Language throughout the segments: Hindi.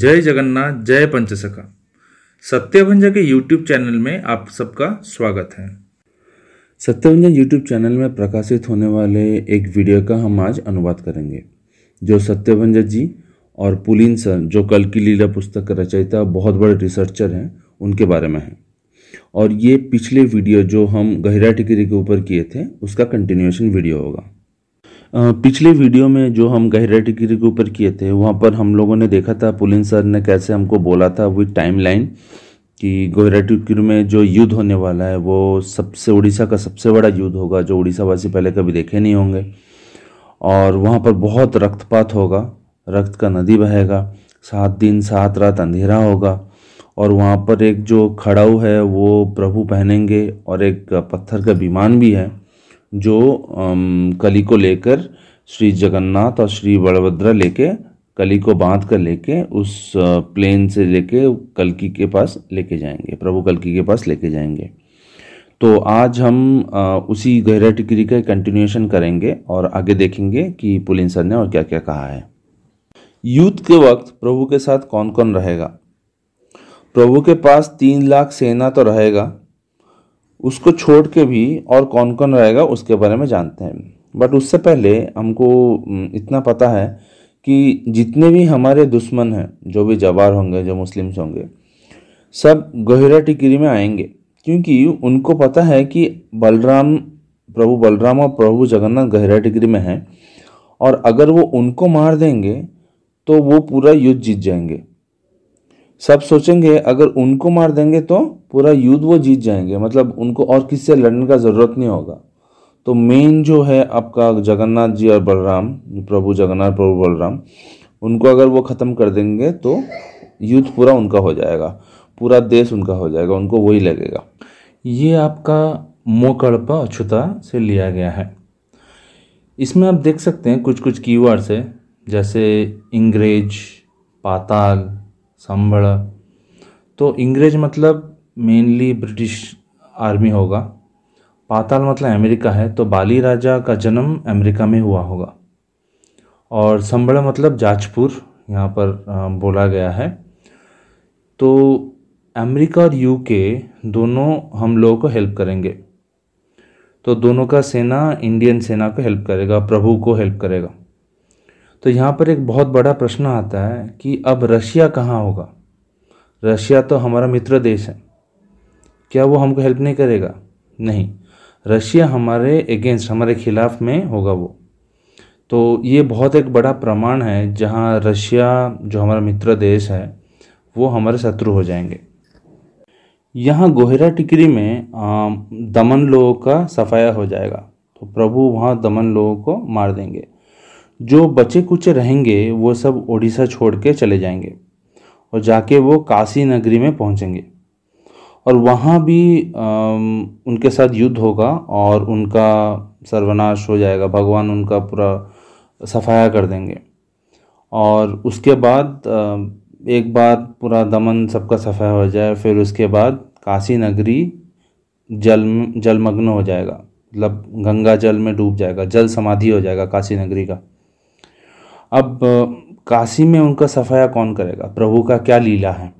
जय जगन्नाथ जय पंचसखा सत्यभंजन के यूट्यूब चैनल में आप सबका स्वागत है सत्यभंजन यूट्यूब चैनल में प्रकाशित होने वाले एक वीडियो का हम आज अनुवाद करेंगे जो सत्यभंजन जी और पुलिन सर जो कल की लीला पुस्तक का रचयिता बहुत बड़े रिसर्चर हैं उनके बारे में है और ये पिछले वीडियो जो हम गहिरा टिकरी के ऊपर किए थे उसका कंटिन्यूएशन वीडियो होगा पिछले वीडियो में जो हम गहरा डिग्री के ऊपर किए थे वहाँ पर हम लोगों ने देखा था पुलिन सर ने कैसे हमको बोला था विथ टाइम लाइन कि डिग्री में जो युद्ध होने वाला है वो सबसे उड़ीसा का सबसे बड़ा युद्ध होगा जो उड़ीसा वासी पहले कभी देखे नहीं होंगे और वहाँ पर बहुत रक्तपात होगा रक्त का नदी बहेगा सात दिन सात रात अंधेरा होगा और वहाँ पर एक जो खड़ाऊ है वो प्रभु पहनेंगे और एक पत्थर का विमान भी है जो कली को लेकर श्री जगन्नाथ और श्री बलभद्रा लेके कली को बांध कर लेके उस प्लेन से लेके कलकी के पास लेके जाएंगे प्रभु कलकी के पास लेके जाएंगे तो आज हम उसी गहरा टिकरी का कंटिन्यूएशन करेंगे और आगे देखेंगे कि पुलिन सर ने और क्या क्या कहा है युद्ध के वक्त प्रभु के साथ कौन कौन रहेगा प्रभु के पास तीन लाख सेना तो रहेगा उसको छोड़ के भी और कौन कौन रहेगा उसके बारे में जानते हैं बट उससे पहले हमको इतना पता है कि जितने भी हमारे दुश्मन हैं जो भी जवार होंगे जो मुस्लिम्स होंगे सब गहरा टिकरी में आएंगे क्योंकि उनको पता है कि बलराम प्रभु बलराम और प्रभु जगन्नाथ गहरा टिकरी में हैं और अगर वो उनको मार देंगे तो वो पूरा युद्ध जीत जाएंगे सब सोचेंगे अगर उनको मार देंगे तो पूरा युद्ध वो जीत जाएंगे मतलब उनको और किसी से लड़ने का ज़रूरत नहीं होगा तो मेन जो है आपका जगन्नाथ जी और बलराम प्रभु जगन्नाथ प्रभु बलराम उनको अगर वो ख़त्म कर देंगे तो युद्ध पूरा उनका हो जाएगा पूरा देश उनका हो जाएगा उनको वही लगेगा ये आपका मोकड़पा अछुता से लिया गया है इसमें आप देख सकते हैं कुछ कुछ कीवर्ड्स है जैसे इंग्रेज पाताल संबल तो इंग्रेज मतलब मेनली ब्रिटिश आर्मी होगा पाताल मतलब अमेरिका है तो बाली राजा का जन्म अमेरिका में हुआ होगा और संबल मतलब जाजपुर यहाँ पर बोला गया है तो अमेरिका और यूके दोनों हम लोगों को हेल्प करेंगे तो दोनों का सेना इंडियन सेना को हेल्प करेगा प्रभु को हेल्प करेगा तो यहाँ पर एक बहुत बड़ा प्रश्न आता है कि अब रशिया कहाँ होगा रशिया तो हमारा मित्र देश है क्या वो हमको हेल्प नहीं करेगा नहीं रशिया हमारे अगेंस्ट हमारे खिलाफ में होगा वो तो ये बहुत एक बड़ा प्रमाण है जहाँ रशिया जो हमारा मित्र देश है वो हमारे शत्रु हो जाएंगे यहाँ गोहरा टिकरी में दमन लोगों का सफाया हो जाएगा तो प्रभु वहाँ दमन लोगों को मार देंगे जो बचे कुछ रहेंगे वो सब ओडिशा छोड़ के चले जाएंगे और जाके वो काशी नगरी में पहुंचेंगे और वहाँ भी आ, उनके साथ युद्ध होगा और उनका सर्वनाश हो जाएगा भगवान उनका पूरा सफाया कर देंगे और उसके बाद आ, एक बार पूरा दमन सबका सफाया हो जाए फिर उसके बाद काशी नगरी जल जलमग्न हो जाएगा मतलब गंगा जल में डूब जाएगा जल समाधि हो जाएगा काशी नगरी का अब काशी में उनका सफाया कौन करेगा प्रभु का क्या लीला है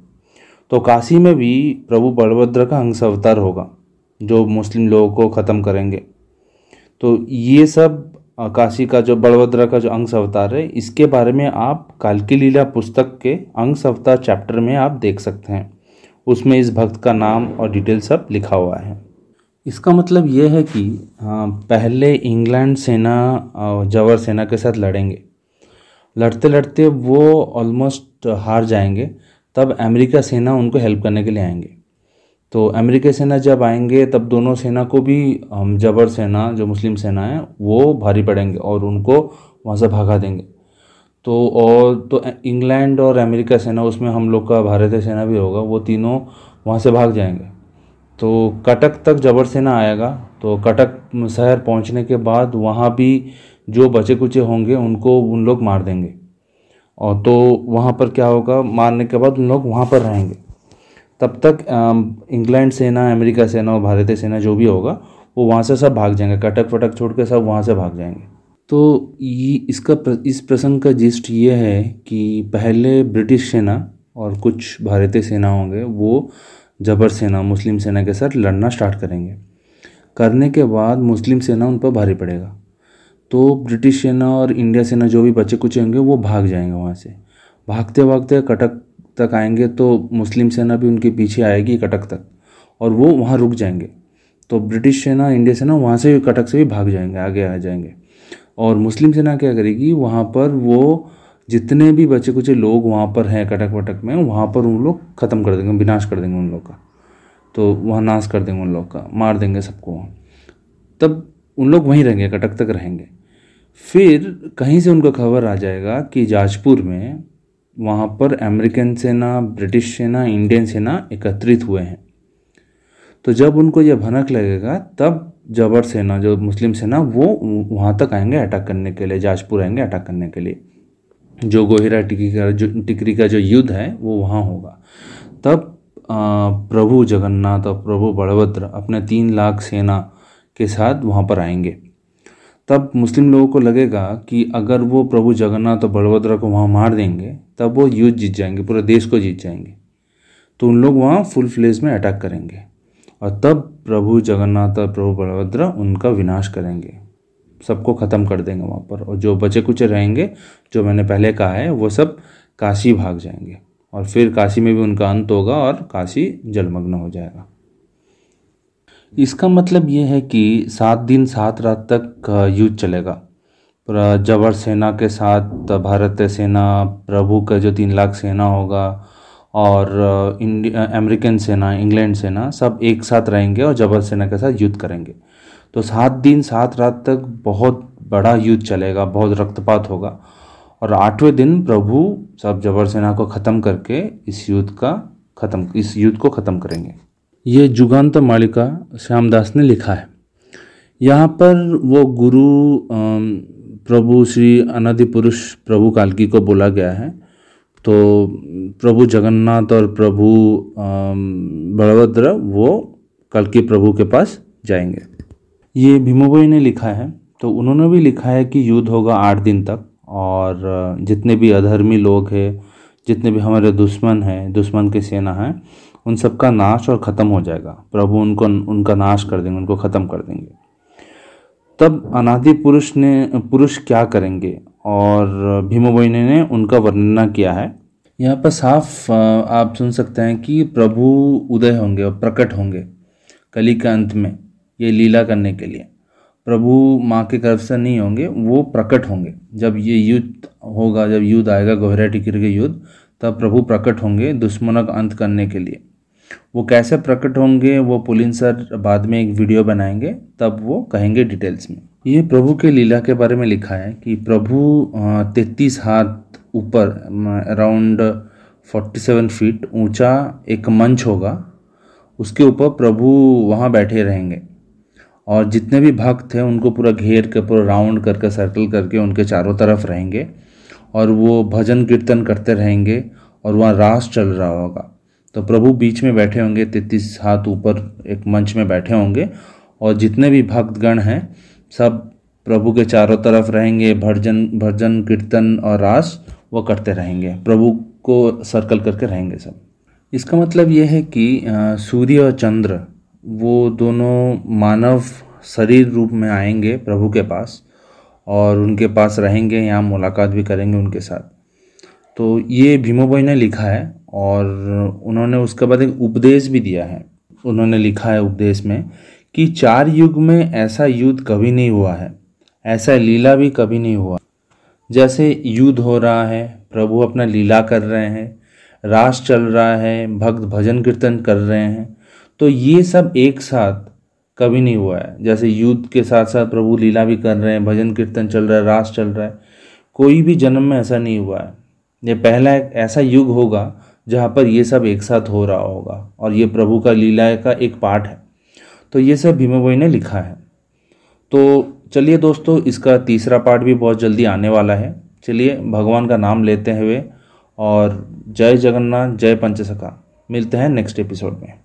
तो काशी में भी प्रभु बलभद्र का हंस अवतार होगा जो मुस्लिम लोगों को ख़त्म करेंगे तो ये सब काशी का जो बलभद्र का जो अंश अवतार है इसके बारे में आप कालकी लीला पुस्तक के अंश अवतार चैप्टर में आप देख सकते हैं उसमें इस भक्त का नाम और डिटेल सब लिखा हुआ है इसका मतलब यह है कि हाँ, पहले इंग्लैंड सेना जवर सेना के साथ लड़ेंगे लड़ते लड़ते वो ऑलमोस्ट हार जाएंगे तब अमेरिका सेना उनको हेल्प करने के लिए आएंगे तो अमेरिकी सेना जब आएंगे तब दोनों सेना को भी जबर सेना जो मुस्लिम सेना है वो भारी पड़ेंगे और उनको वहाँ से भगा देंगे तो और तो इंग्लैंड और अमेरिका सेना उसमें हम लोग का भारतीय सेना भी होगा वो तीनों वहाँ से भाग जाएंगे तो कटक तक जबर सेना आएगा तो कटक शहर पहुँचने के बाद वहाँ भी जो बचे कुचे होंगे उनको उन लोग मार देंगे और तो वहाँ पर क्या होगा मारने के बाद उन लोग वहाँ पर रहेंगे तब तक इंग्लैंड सेना अमेरिका सेना और भारतीय सेना जो भी होगा वो वहाँ से सब भाग जाएंगे कटक वटक छोड़ के सब वहाँ से भाग जाएंगे तो ये इसका इस प्रसंग का जिस्ट ये है कि पहले ब्रिटिश सेना और कुछ भारतीय सेना होंगे वो जबर सेना मुस्लिम सेना के साथ लड़ना स्टार्ट करेंगे करने के बाद मुस्लिम सेना उन पर भारी पड़ेगा तो ब्रिटिश सेना और इंडिया सेना जो भी बचे कुचे होंगे वो भाग जाएंगे वहाँ से भागते भागते कटक तक आएंगे तो मुस्लिम सेना भी उनके पीछे आएगी कटक तक और वो वहाँ रुक जाएंगे तो ब्रिटिश सेना इंडिया सेना वहाँ से भी कटक से भी भाग जाएंगे आगे आ जाएंगे और मुस्लिम सेना क्या करेगी वहाँ पर वो जितने भी बचे कुचे लोग वहाँ पर हैं कटक वटक में वहाँ पर उन लोग ख़त्म कर देंगे विनाश कर देंगे उन लोग का तो वहाँ नाश कर देंगे उन लोग का मार देंगे सबको वहाँ तब उन लोग वहीं रहेंगे कटक तक रहेंगे फिर कहीं से उनको खबर आ जाएगा कि जाजपुर में वहाँ पर अमेरिकन सेना ब्रिटिश सेना इंडियन सेना एकत्रित हुए हैं तो जब उनको यह भनक लगेगा तब जबर सेना जो मुस्लिम सेना वो वहाँ तक आएंगे अटैक करने के लिए जाजपुर आएंगे अटैक करने के लिए जो गोहिरा टिकी का जो टिकरी का जो युद्ध है वो वहाँ होगा तब प्रभु जगन्नाथ और प्रभु बलभद्र अपने तीन लाख सेना के साथ वहाँ पर आएंगे तब मुस्लिम लोगों को लगेगा कि अगर वो प्रभु जगन्नाथ और बलभद्र को वहाँ मार देंगे तब वो युद्ध जीत जाएंगे पूरे देश को जीत जाएंगे तो उन लोग वहाँ फुल फ्लेज में अटैक करेंगे और तब प्रभु जगन्नाथ और प्रभु बलभद्र उनका विनाश करेंगे सबको ख़त्म कर देंगे वहाँ पर और जो बचे कुचे रहेंगे जो मैंने पहले कहा है वो सब काशी भाग जाएंगे और फिर काशी में भी उनका अंत होगा और काशी जलमग्न हो जाएगा इसका मतलब ये है कि सात दिन सात रात तक युद्ध चलेगा जबर सेना के साथ भारतीय सेना प्रभु का जो तीन लाख सेना होगा और अमेरिकन सेना इंग्लैंड सेना सब एक साथ रहेंगे और जबर सेना के साथ युद्ध करेंगे तो सात दिन सात रात तक बहुत बड़ा युद्ध चलेगा बहुत रक्तपात होगा और आठवें दिन प्रभु सब जबर सेना को ख़त्म करके इस युद्ध का ख़त्म इस युद्ध को ख़त्म करेंगे ये जुगान्त मालिका श्यामदास ने लिखा है यहाँ पर वो गुरु प्रभु श्री अनादि पुरुष प्रभु कालकी को बोला गया है तो प्रभु जगन्नाथ और प्रभु बलभद्र वो कालकी प्रभु के पास जाएंगे ये भाई ने लिखा है तो उन्होंने भी लिखा है कि युद्ध होगा आठ दिन तक और जितने भी अधर्मी लोग हैं जितने भी हमारे दुश्मन हैं दुश्मन के सेना हैं उन सबका नाश और ख़त्म हो जाएगा प्रभु उनको उनका नाश कर देंगे उनको ख़त्म कर देंगे तब अनादि पुरुष ने पुरुष क्या करेंगे और भीमबोइने ने उनका वर्णना किया है यहाँ पर साफ आप सुन सकते हैं कि प्रभु उदय होंगे और प्रकट होंगे कली के अंत में ये लीला करने के लिए प्रभु माँ के गर्भ से नहीं होंगे वो प्रकट होंगे जब ये युद्ध होगा जब युद्ध आएगा गोहरा टिकर के युद्ध तब प्रभु प्रकट होंगे दुश्मनों का अंत करने के लिए वो कैसे प्रकट होंगे वो पुलिन सर बाद में एक वीडियो बनाएंगे तब वो कहेंगे डिटेल्स में ये प्रभु के लीला के बारे में लिखा है कि प्रभु तैतीस हाथ ऊपर अराउंड सेवन फीट ऊंचा एक मंच होगा उसके ऊपर प्रभु वहाँ बैठे रहेंगे और जितने भी भक्त हैं उनको पूरा घेर के पूरा राउंड करके सर्कल करके उनके चारों तरफ रहेंगे और वो भजन कीर्तन करते रहेंगे और वहाँ रास चल रहा होगा तो प्रभु बीच में बैठे होंगे तैतीस हाथ ऊपर एक मंच में बैठे होंगे और जितने भी भक्तगण हैं सब प्रभु के चारों तरफ रहेंगे भजन भजन कीर्तन और रास वो करते रहेंगे प्रभु को सर्कल करके रहेंगे सब इसका मतलब यह है कि सूर्य और चंद्र वो दोनों मानव शरीर रूप में आएंगे प्रभु के पास और उनके पास रहेंगे यहाँ मुलाकात भी करेंगे उनके साथ तो ये भीमो ने लिखा है और उन्होंने उसके बाद एक उपदेश भी दिया है उन्होंने लिखा है उपदेश में कि चार युग में ऐसा युद्ध कभी नहीं हुआ है ऐसा लीला भी कभी नहीं हुआ जैसे युद्ध हो रहा है प्रभु अपना लीला कर रहे हैं रास चल रहा है भक्त भजन कीर्तन कर रहे हैं तो ये सब एक साथ कभी नहीं हुआ है जैसे युद्ध के साथ साथ प्रभु लीला भी कर रहे हैं भजन कीर्तन चल रहा है रास चल रहा है कोई भी जन्म में ऐसा नहीं हुआ है ये पहला एक ऐसा युग होगा जहाँ पर ये सब एक साथ हो रहा होगा और ये प्रभु का लीला का एक पाठ है तो ये सब भीमाबोई ने लिखा है तो चलिए दोस्तों इसका तीसरा पार्ट भी बहुत जल्दी आने वाला है चलिए भगवान का नाम लेते हुए और जय जगन्नाथ जय पंचसखा मिलते हैं नेक्स्ट एपिसोड में